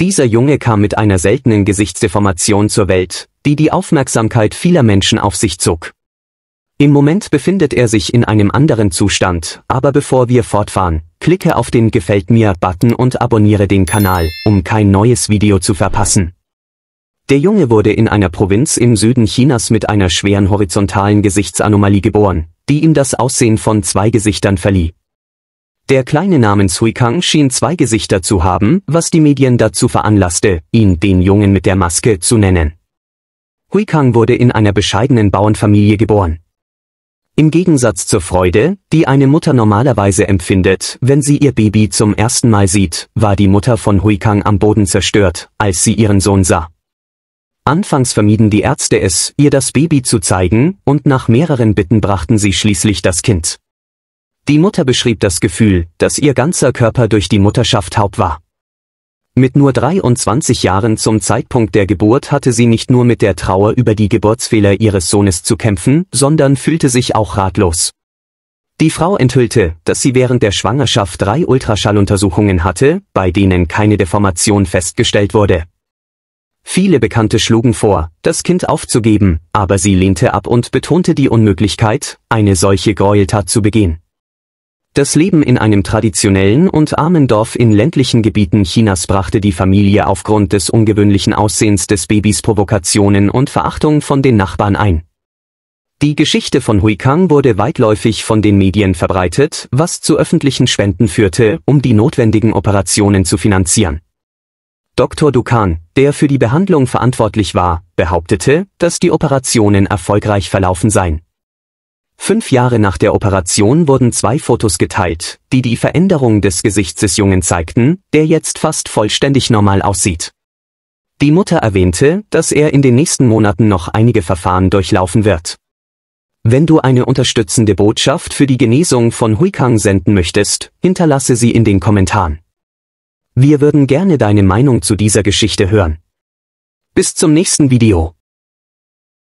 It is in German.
Dieser Junge kam mit einer seltenen Gesichtsdeformation zur Welt, die die Aufmerksamkeit vieler Menschen auf sich zog. Im Moment befindet er sich in einem anderen Zustand, aber bevor wir fortfahren, klicke auf den Gefällt mir-Button und abonniere den Kanal, um kein neues Video zu verpassen. Der Junge wurde in einer Provinz im Süden Chinas mit einer schweren horizontalen Gesichtsanomalie geboren, die ihm das Aussehen von zwei Gesichtern verlieh. Der kleine namens Hui Kang schien zwei Gesichter zu haben, was die Medien dazu veranlasste, ihn den Jungen mit der Maske zu nennen. Hui Kang wurde in einer bescheidenen Bauernfamilie geboren. Im Gegensatz zur Freude, die eine Mutter normalerweise empfindet, wenn sie ihr Baby zum ersten Mal sieht, war die Mutter von Hui Kang am Boden zerstört, als sie ihren Sohn sah. Anfangs vermieden die Ärzte es, ihr das Baby zu zeigen, und nach mehreren Bitten brachten sie schließlich das Kind. Die Mutter beschrieb das Gefühl, dass ihr ganzer Körper durch die Mutterschaft taub war. Mit nur 23 Jahren zum Zeitpunkt der Geburt hatte sie nicht nur mit der Trauer über die Geburtsfehler ihres Sohnes zu kämpfen, sondern fühlte sich auch ratlos. Die Frau enthüllte, dass sie während der Schwangerschaft drei Ultraschalluntersuchungen hatte, bei denen keine Deformation festgestellt wurde. Viele Bekannte schlugen vor, das Kind aufzugeben, aber sie lehnte ab und betonte die Unmöglichkeit, eine solche Gräueltat zu begehen. Das Leben in einem traditionellen und armen Dorf in ländlichen Gebieten Chinas brachte die Familie aufgrund des ungewöhnlichen Aussehens des Babys Provokationen und Verachtung von den Nachbarn ein. Die Geschichte von Hui Kang wurde weitläufig von den Medien verbreitet, was zu öffentlichen Spenden führte, um die notwendigen Operationen zu finanzieren. Dr. Dukan, der für die Behandlung verantwortlich war, behauptete, dass die Operationen erfolgreich verlaufen seien. Fünf Jahre nach der Operation wurden zwei Fotos geteilt, die die Veränderung des Gesichts des Jungen zeigten, der jetzt fast vollständig normal aussieht. Die Mutter erwähnte, dass er in den nächsten Monaten noch einige Verfahren durchlaufen wird. Wenn du eine unterstützende Botschaft für die Genesung von Huikang senden möchtest, hinterlasse sie in den Kommentaren. Wir würden gerne deine Meinung zu dieser Geschichte hören. Bis zum nächsten Video.